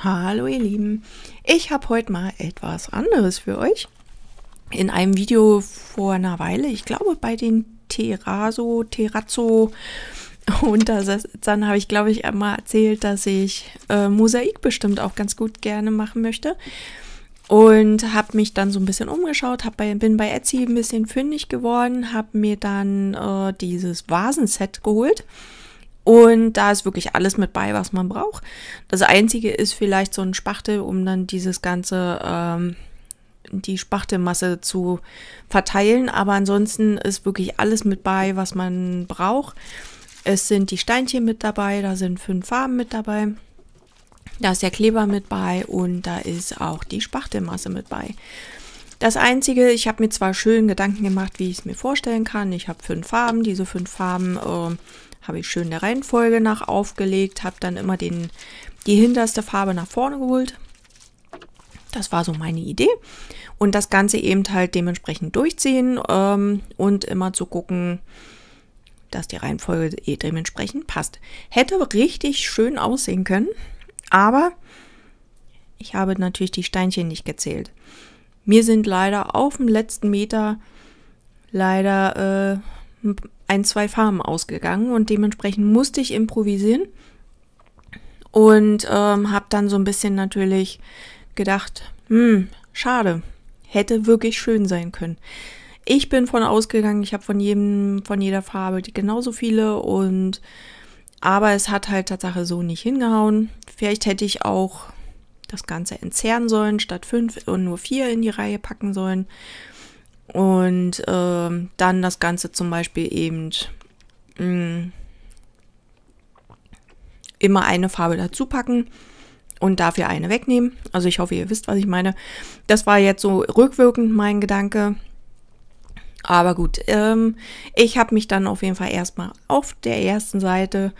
Hallo ihr Lieben, ich habe heute mal etwas anderes für euch. In einem Video vor einer Weile, ich glaube bei den Terraso, Terrazzo Untersetzern habe ich glaube ich einmal erzählt, dass ich äh, Mosaik bestimmt auch ganz gut gerne machen möchte. Und habe mich dann so ein bisschen umgeschaut, hab bei, bin bei Etsy ein bisschen fündig geworden, habe mir dann äh, dieses Vasenset geholt. Und da ist wirklich alles mit bei, was man braucht. Das Einzige ist vielleicht so ein Spachtel, um dann dieses ganze, ähm, die Spachtelmasse zu verteilen. Aber ansonsten ist wirklich alles mit bei, was man braucht. Es sind die Steinchen mit dabei, da sind fünf Farben mit dabei. Da ist der Kleber mit bei und da ist auch die Spachtelmasse mit bei. Das Einzige, ich habe mir zwar schön Gedanken gemacht, wie ich es mir vorstellen kann. Ich habe fünf Farben. Diese fünf Farben äh, habe ich schön der Reihenfolge nach aufgelegt, habe dann immer den, die hinterste Farbe nach vorne geholt. Das war so meine Idee. Und das Ganze eben halt dementsprechend durchziehen ähm, und immer zu gucken, dass die Reihenfolge eh dementsprechend passt. Hätte richtig schön aussehen können, aber ich habe natürlich die Steinchen nicht gezählt. Mir sind leider auf dem letzten Meter leider äh, ein, zwei Farben ausgegangen und dementsprechend musste ich improvisieren und ähm, habe dann so ein bisschen natürlich gedacht, hm, schade, hätte wirklich schön sein können. Ich bin von ausgegangen, ich habe von jedem, von jeder Farbe genauso viele und aber es hat halt Tatsache so nicht hingehauen. Vielleicht hätte ich auch das Ganze entzerren sollen, statt fünf und nur vier in die Reihe packen sollen. Und äh, dann das Ganze zum Beispiel eben mh, mm, immer eine Farbe dazu packen und dafür eine wegnehmen. Also ich hoffe, ihr wisst, was ich meine. Das war jetzt so rückwirkend mein Gedanke. Aber gut, ähm, ich habe mich dann auf jeden Fall erstmal auf der ersten Seite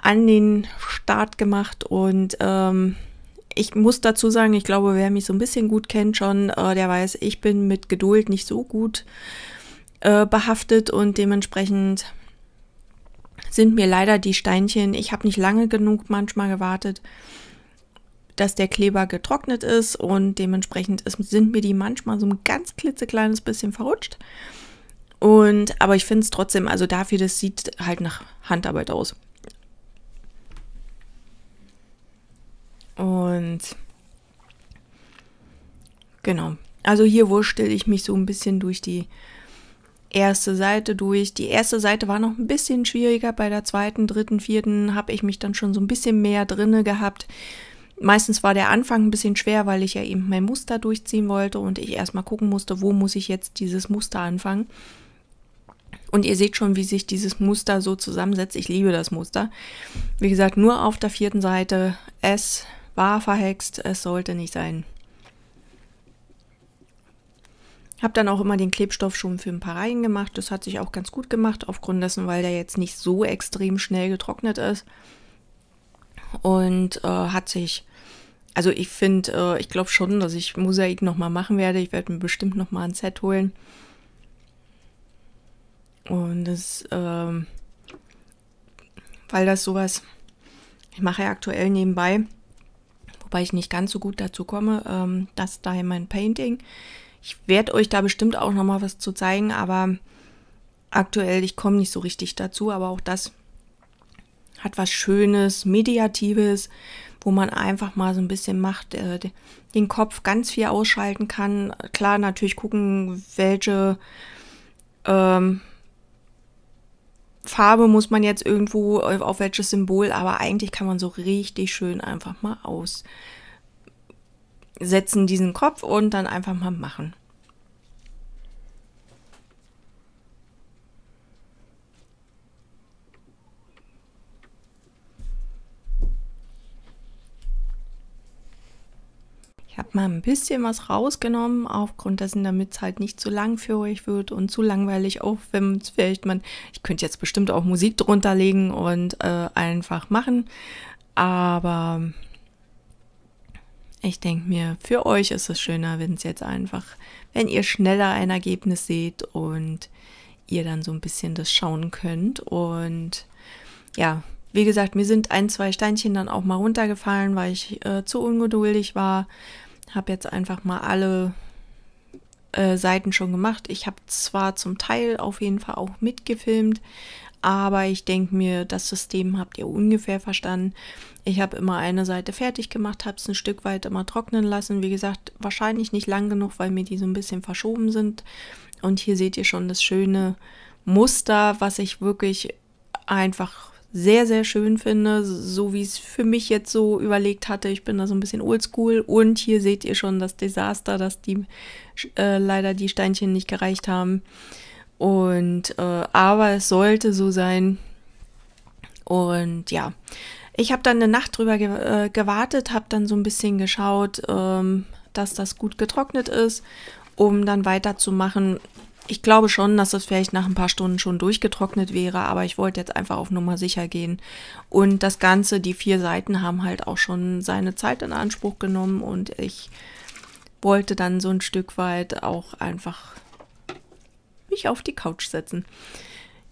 an den Start gemacht und ähm, ich muss dazu sagen, ich glaube, wer mich so ein bisschen gut kennt schon, äh, der weiß, ich bin mit Geduld nicht so gut äh, behaftet und dementsprechend sind mir leider die Steinchen, ich habe nicht lange genug manchmal gewartet, dass der Kleber getrocknet ist und dementsprechend ist, sind mir die manchmal so ein ganz klitzekleines bisschen verrutscht. Und aber ich finde es trotzdem, also dafür, das sieht halt nach Handarbeit aus. Und genau. Also hier wurschtel ich mich so ein bisschen durch die erste Seite durch. Die erste Seite war noch ein bisschen schwieriger. Bei der zweiten, dritten, vierten habe ich mich dann schon so ein bisschen mehr drinne gehabt. Meistens war der Anfang ein bisschen schwer, weil ich ja eben mein Muster durchziehen wollte und ich erstmal gucken musste, wo muss ich jetzt dieses Muster anfangen. Und ihr seht schon, wie sich dieses Muster so zusammensetzt. Ich liebe das Muster. Wie gesagt, nur auf der vierten Seite S war verhext, es sollte nicht sein. Habe dann auch immer den Klebstoff schon für ein paar Reihen gemacht. Das hat sich auch ganz gut gemacht, aufgrund dessen, weil der jetzt nicht so extrem schnell getrocknet ist. Und äh, hat sich, also ich finde, äh, ich glaube schon, dass ich Mosaik nochmal machen werde. Ich werde mir bestimmt nochmal ein Set holen. Und das, äh, weil das sowas, ich mache ja aktuell nebenbei wobei ich nicht ganz so gut dazu komme. Ähm, das daher mein Painting. Ich werde euch da bestimmt auch nochmal was zu zeigen, aber aktuell, ich komme nicht so richtig dazu, aber auch das hat was Schönes, Mediatives, wo man einfach mal so ein bisschen macht, äh, den Kopf ganz viel ausschalten kann. Klar, natürlich gucken, welche ähm, Farbe muss man jetzt irgendwo äh, auf welches Symbol, aber eigentlich kann man so richtig schön einfach mal aussetzen diesen Kopf und dann einfach mal machen. mal ein bisschen was rausgenommen, aufgrund dessen, damit es halt nicht zu lang für euch wird und zu langweilig, auch wenn es vielleicht man, ich könnte jetzt bestimmt auch Musik drunter legen und äh, einfach machen, aber ich denke mir, für euch ist es schöner, wenn es jetzt einfach, wenn ihr schneller ein Ergebnis seht und ihr dann so ein bisschen das schauen könnt und ja, wie gesagt, mir sind ein, zwei Steinchen dann auch mal runtergefallen, weil ich äh, zu ungeduldig war habe jetzt einfach mal alle äh, Seiten schon gemacht. Ich habe zwar zum Teil auf jeden Fall auch mitgefilmt, aber ich denke mir, das System habt ihr ungefähr verstanden. Ich habe immer eine Seite fertig gemacht, habe es ein Stück weit immer trocknen lassen. Wie gesagt, wahrscheinlich nicht lang genug, weil mir die so ein bisschen verschoben sind. Und hier seht ihr schon das schöne Muster, was ich wirklich einfach sehr, sehr schön finde, so wie es für mich jetzt so überlegt hatte. Ich bin da so ein bisschen oldschool und hier seht ihr schon das Desaster, dass die äh, leider die Steinchen nicht gereicht haben. Und äh, aber es sollte so sein. Und ja, ich habe dann eine Nacht drüber ge äh, gewartet, habe dann so ein bisschen geschaut, ähm, dass das gut getrocknet ist, um dann weiterzumachen. Ich glaube schon, dass das vielleicht nach ein paar Stunden schon durchgetrocknet wäre, aber ich wollte jetzt einfach auf Nummer sicher gehen. Und das Ganze, die vier Seiten haben halt auch schon seine Zeit in Anspruch genommen und ich wollte dann so ein Stück weit auch einfach mich auf die Couch setzen.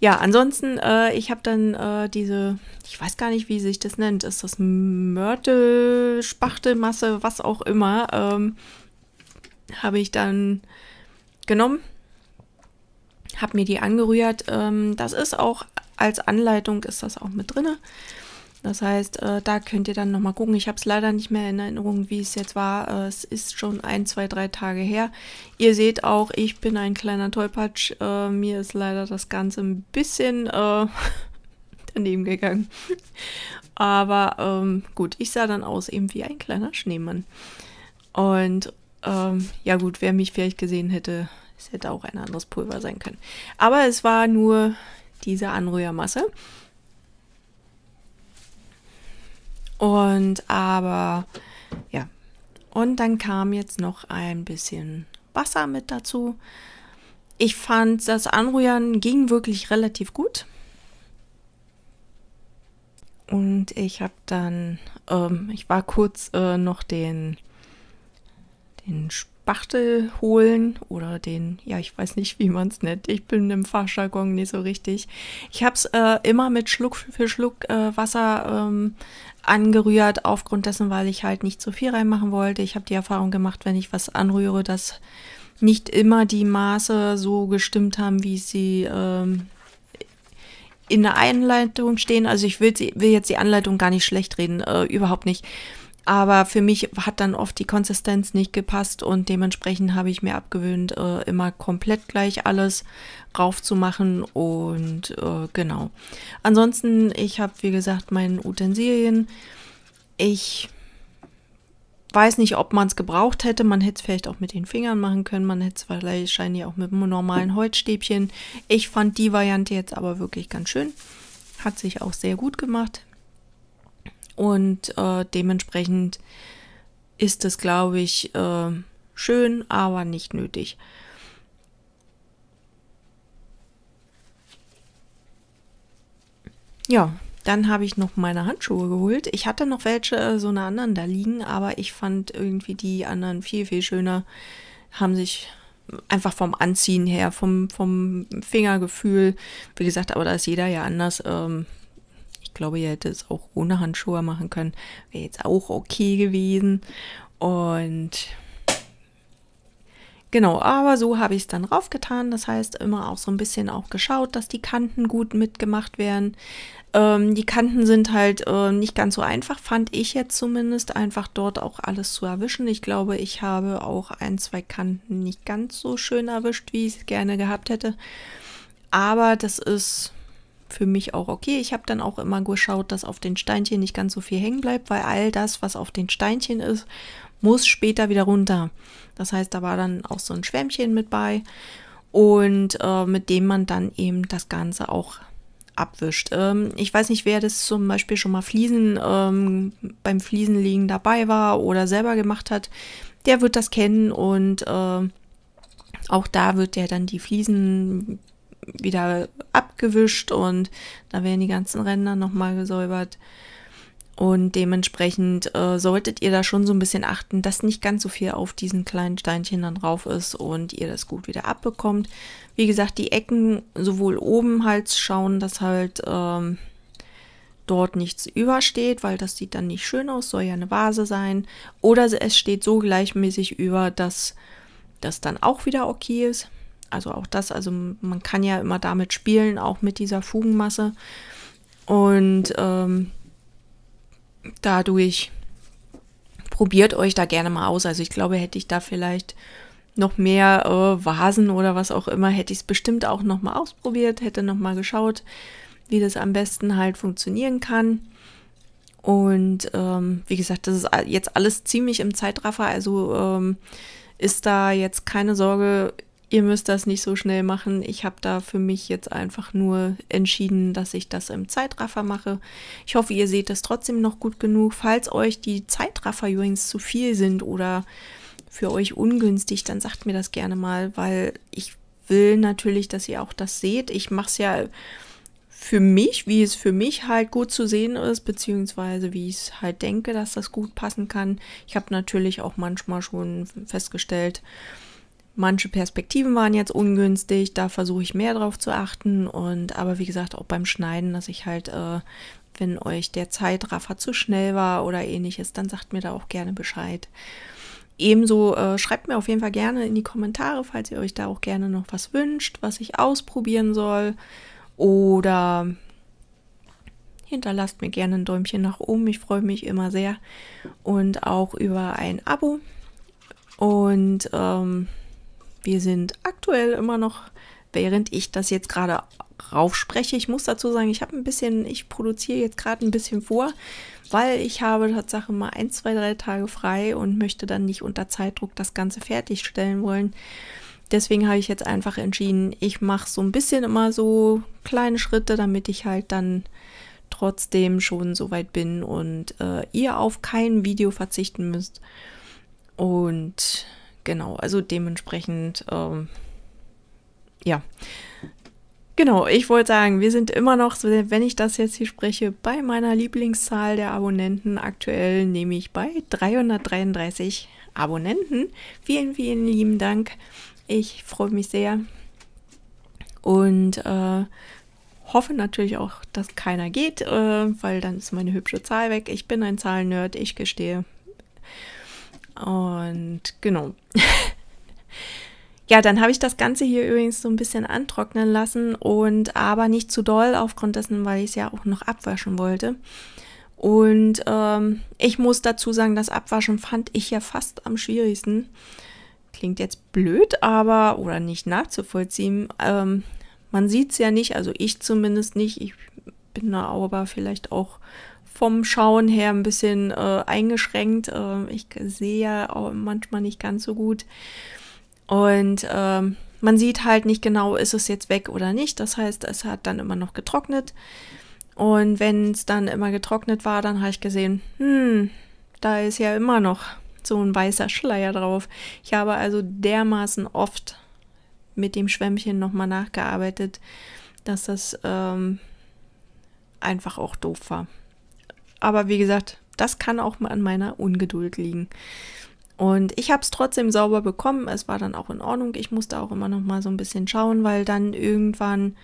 Ja, ansonsten, äh, ich habe dann äh, diese, ich weiß gar nicht, wie sich das nennt, ist das Mörtel, Spachtelmasse, was auch immer, ähm, habe ich dann genommen habe mir die angerührt. Ähm, das ist auch als Anleitung ist das auch mit drin. Das heißt, äh, da könnt ihr dann nochmal gucken. Ich habe es leider nicht mehr in Erinnerung, wie es jetzt war. Äh, es ist schon ein, zwei, drei Tage her. Ihr seht auch, ich bin ein kleiner Tollpatsch. Äh, mir ist leider das Ganze ein bisschen äh, daneben gegangen. Aber ähm, gut, ich sah dann aus eben wie ein kleiner Schneemann. Und ähm, ja gut, wer mich vielleicht gesehen hätte, es hätte auch ein anderes Pulver sein können. Aber es war nur diese Anrührmasse. Und aber, ja. Und dann kam jetzt noch ein bisschen Wasser mit dazu. Ich fand, das Anrühren ging wirklich relativ gut. Und ich habe dann, ähm, ich war kurz äh, noch den, den Bachtel holen oder den, ja, ich weiß nicht, wie man es nennt. Ich bin im Fachjargon nicht so richtig. Ich habe es äh, immer mit Schluck für Schluck äh, Wasser ähm, angerührt, aufgrund dessen, weil ich halt nicht zu so viel reinmachen wollte. Ich habe die Erfahrung gemacht, wenn ich was anrühre, dass nicht immer die Maße so gestimmt haben, wie sie ähm, in der Einleitung stehen. Also ich will, will jetzt die Anleitung gar nicht schlecht reden, äh, überhaupt nicht. Aber für mich hat dann oft die Konsistenz nicht gepasst und dementsprechend habe ich mir abgewöhnt, äh, immer komplett gleich alles raufzumachen und äh, genau. Ansonsten, ich habe wie gesagt meinen Utensilien. Ich weiß nicht, ob man es gebraucht hätte. Man hätte es vielleicht auch mit den Fingern machen können. Man hätte es wahrscheinlich auch mit einem normalen Holzstäbchen. Ich fand die Variante jetzt aber wirklich ganz schön. Hat sich auch sehr gut gemacht. Und äh, dementsprechend ist das, glaube ich, äh, schön, aber nicht nötig. Ja, dann habe ich noch meine Handschuhe geholt. Ich hatte noch welche, äh, so eine anderen da liegen, aber ich fand irgendwie die anderen viel, viel schöner. Haben sich einfach vom Anziehen her, vom, vom Fingergefühl, wie gesagt, aber da ist jeder ja anders. Ähm, glaube, ihr hättet es auch ohne Handschuhe machen können. Wäre jetzt auch okay gewesen. Und genau, aber so habe ich es dann raufgetan. Das heißt, immer auch so ein bisschen auch geschaut, dass die Kanten gut mitgemacht werden. Ähm, die Kanten sind halt äh, nicht ganz so einfach, fand ich jetzt zumindest, einfach dort auch alles zu erwischen. Ich glaube, ich habe auch ein, zwei Kanten nicht ganz so schön erwischt, wie ich es gerne gehabt hätte. Aber das ist für mich auch okay. Ich habe dann auch immer geschaut, dass auf den Steinchen nicht ganz so viel hängen bleibt, weil all das, was auf den Steinchen ist, muss später wieder runter. Das heißt, da war dann auch so ein Schwämmchen mit bei und äh, mit dem man dann eben das Ganze auch abwischt. Ähm, ich weiß nicht, wer das zum Beispiel schon mal Fliesen ähm, beim Fliesenlegen dabei war oder selber gemacht hat, der wird das kennen und äh, auch da wird der dann die Fliesen wieder abgewischt und da werden die ganzen Ränder nochmal gesäubert. Und dementsprechend äh, solltet ihr da schon so ein bisschen achten, dass nicht ganz so viel auf diesen kleinen Steinchen dann drauf ist und ihr das gut wieder abbekommt. Wie gesagt, die Ecken sowohl oben halt schauen, dass halt ähm, dort nichts übersteht, weil das sieht dann nicht schön aus, soll ja eine Vase sein. Oder es steht so gleichmäßig über, dass das dann auch wieder okay ist. Also auch das, also man kann ja immer damit spielen, auch mit dieser Fugenmasse. Und ähm, dadurch probiert euch da gerne mal aus. Also ich glaube, hätte ich da vielleicht noch mehr äh, Vasen oder was auch immer, hätte ich es bestimmt auch noch mal ausprobiert, hätte noch mal geschaut, wie das am besten halt funktionieren kann. Und ähm, wie gesagt, das ist jetzt alles ziemlich im Zeitraffer, also ähm, ist da jetzt keine Sorge, ihr müsst das nicht so schnell machen. Ich habe da für mich jetzt einfach nur entschieden, dass ich das im Zeitraffer mache. Ich hoffe, ihr seht das trotzdem noch gut genug. Falls euch die Zeitraffer übrigens zu viel sind oder für euch ungünstig, dann sagt mir das gerne mal, weil ich will natürlich, dass ihr auch das seht. Ich mache es ja für mich, wie es für mich halt gut zu sehen ist, beziehungsweise wie ich es halt denke, dass das gut passen kann. Ich habe natürlich auch manchmal schon festgestellt, Manche Perspektiven waren jetzt ungünstig, da versuche ich mehr drauf zu achten und aber wie gesagt auch beim Schneiden, dass ich halt, äh, wenn euch der Zeitraffer zu schnell war oder ähnliches, dann sagt mir da auch gerne Bescheid. Ebenso äh, schreibt mir auf jeden Fall gerne in die Kommentare, falls ihr euch da auch gerne noch was wünscht, was ich ausprobieren soll. Oder hinterlasst mir gerne ein Däumchen nach oben. Ich freue mich immer sehr. Und auch über ein Abo. Und ähm, wir sind aktuell immer noch, während ich das jetzt gerade raufspreche, ich muss dazu sagen, ich habe ein bisschen, ich produziere jetzt gerade ein bisschen vor, weil ich habe tatsächlich mal ein, zwei, drei Tage frei und möchte dann nicht unter Zeitdruck das Ganze fertigstellen wollen. Deswegen habe ich jetzt einfach entschieden, ich mache so ein bisschen immer so kleine Schritte, damit ich halt dann trotzdem schon so weit bin und äh, ihr auf kein Video verzichten müsst. Und Genau, also dementsprechend, ähm, ja. Genau, ich wollte sagen, wir sind immer noch, wenn ich das jetzt hier spreche, bei meiner Lieblingszahl der Abonnenten. Aktuell nämlich bei 333 Abonnenten. Vielen, vielen lieben Dank. Ich freue mich sehr und äh, hoffe natürlich auch, dass keiner geht, äh, weil dann ist meine hübsche Zahl weg. Ich bin ein Zahlen-Nerd, ich gestehe. Und genau. ja, dann habe ich das Ganze hier übrigens so ein bisschen antrocknen lassen und aber nicht zu doll aufgrund dessen, weil ich es ja auch noch abwaschen wollte. Und ähm, ich muss dazu sagen, das Abwaschen fand ich ja fast am schwierigsten. Klingt jetzt blöd, aber oder nicht nachzuvollziehen. Ähm, man sieht es ja nicht, also ich zumindest nicht. Ich bin da aber vielleicht auch vom Schauen her ein bisschen äh, eingeschränkt. Äh, ich sehe ja auch manchmal nicht ganz so gut. Und äh, man sieht halt nicht genau, ist es jetzt weg oder nicht. Das heißt, es hat dann immer noch getrocknet. Und wenn es dann immer getrocknet war, dann habe ich gesehen, hm, da ist ja immer noch so ein weißer Schleier drauf. Ich habe also dermaßen oft mit dem Schwämmchen nochmal nachgearbeitet, dass das ähm, einfach auch doof war. Aber wie gesagt, das kann auch mal an meiner Ungeduld liegen. Und ich habe es trotzdem sauber bekommen. Es war dann auch in Ordnung. Ich musste auch immer noch mal so ein bisschen schauen, weil dann irgendwann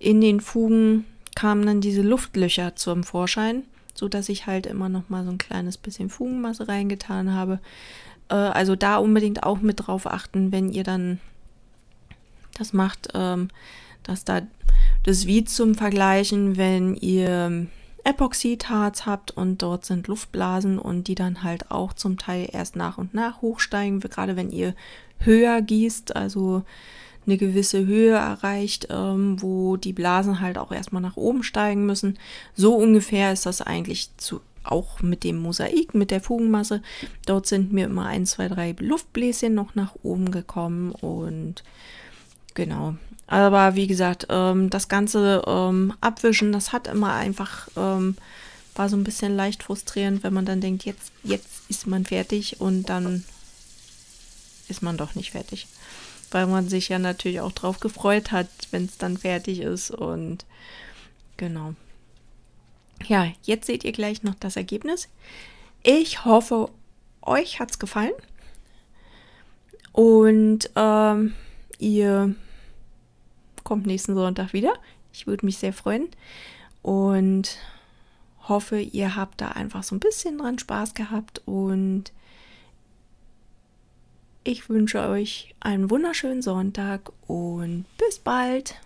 in den Fugen kamen dann diese Luftlöcher zum Vorschein, sodass ich halt immer noch mal so ein kleines bisschen Fugenmasse reingetan habe. Äh, also da unbedingt auch mit drauf achten, wenn ihr dann das macht, ähm, dass da das wie zum Vergleichen, wenn ihr Epoxidharz habt und dort sind Luftblasen und die dann halt auch zum Teil erst nach und nach hochsteigen, gerade wenn ihr höher gießt, also eine gewisse Höhe erreicht, ähm, wo die Blasen halt auch erstmal nach oben steigen müssen. So ungefähr ist das eigentlich zu, auch mit dem Mosaik, mit der Fugenmasse. Dort sind mir immer 1, 2, 3 Luftbläschen noch nach oben gekommen und Genau. Aber wie gesagt, ähm, das ganze ähm, Abwischen, das hat immer einfach, ähm, war so ein bisschen leicht frustrierend, wenn man dann denkt, jetzt, jetzt ist man fertig und dann ist man doch nicht fertig. Weil man sich ja natürlich auch drauf gefreut hat, wenn es dann fertig ist und genau. Ja, jetzt seht ihr gleich noch das Ergebnis. Ich hoffe, euch hat es gefallen und ähm, ihr kommt nächsten Sonntag wieder. Ich würde mich sehr freuen und hoffe, ihr habt da einfach so ein bisschen dran Spaß gehabt und ich wünsche euch einen wunderschönen Sonntag und bis bald.